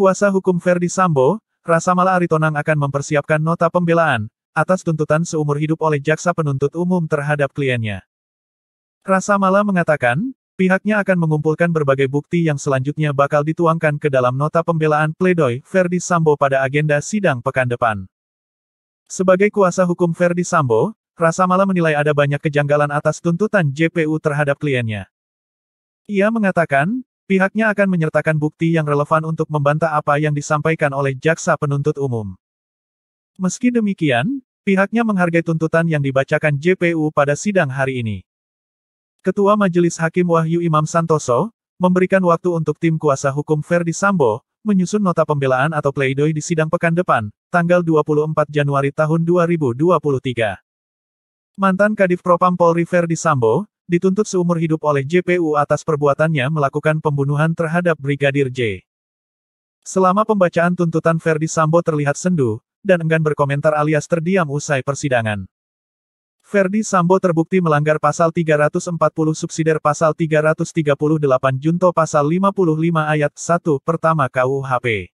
Kuasa Hukum Verdi Sambo, Rasa Rasamala Aritonang akan mempersiapkan nota pembelaan, atas tuntutan seumur hidup oleh Jaksa Penuntut Umum terhadap kliennya. Rasa Rasamala mengatakan, pihaknya akan mengumpulkan berbagai bukti yang selanjutnya bakal dituangkan ke dalam nota pembelaan pledoi Verdi Sambo pada agenda sidang pekan depan. Sebagai kuasa hukum Verdi Sambo, Rasa Rasamala menilai ada banyak kejanggalan atas tuntutan JPU terhadap kliennya. Ia mengatakan, Pihaknya akan menyertakan bukti yang relevan untuk membantah apa yang disampaikan oleh jaksa penuntut umum. Meski demikian, pihaknya menghargai tuntutan yang dibacakan JPU pada sidang hari ini. Ketua Majelis Hakim Wahyu Imam Santoso memberikan waktu untuk tim kuasa hukum Verdi Sambo menyusun nota pembelaan atau pleidoy di sidang pekan depan, tanggal 24 Januari tahun 2023. Mantan Kadif Propam Polri Verdi Sambo dituntut seumur hidup oleh JPU atas perbuatannya melakukan pembunuhan terhadap Brigadir J. Selama pembacaan tuntutan Ferdi Sambo terlihat sendu, dan enggan berkomentar alias terdiam usai persidangan. Ferdi Sambo terbukti melanggar pasal 340 subsidiar pasal 338 junto pasal 55 ayat 1 pertama KUHP.